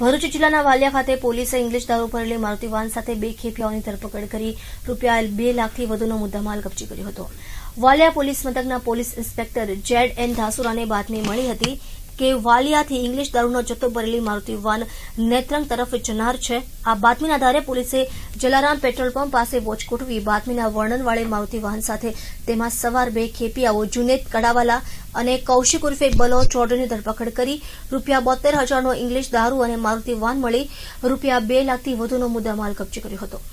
ભરૂચ જિલ્લાના વાલિયા ખાતે પોલીસે ઇંગ્લિશ દારૂ ભરેલી મારુતિ વાન સાથે બે ખેપિયાઓની ધરપકડ કરી રૂપિયા બે લાખથી વધુનો મુદ્દામાલ કબજે કર્યો હતો વાલિયા પોલીસ મથકના પોલીસ ઇન્સ્પેક્ટર જેડ એન ધાસુરાને બાતમી મળી હતી કે વાલિયાથી ઇંગ્લિશ દારૂનો જથ્થો ભરેલી મારુતિ વાન નેત્રંગ તરફ જનાર છે આ બાતમીના આધારે પોલીસે જલારામ પેટ્રોલ પંપ પાસે વોચ ગોઠવી બાતમીના વર્ણનવાળે મારુતિ વાહન સાથે તેમાં સવાર બે ખેપિયાઓ જુનેદ કડાવાલા અને કૌશિક ઉર્ફે બલો ચૌધરીની ધરપકડ કરી રૂપિયા બોતેર હજારનો ઇંગ્લિશ દારૂ અને મારુતિ વાન મળી રૂપિયા બે લાખથી વધુનો મુદ્દામાલ કબજે કર્યો હતો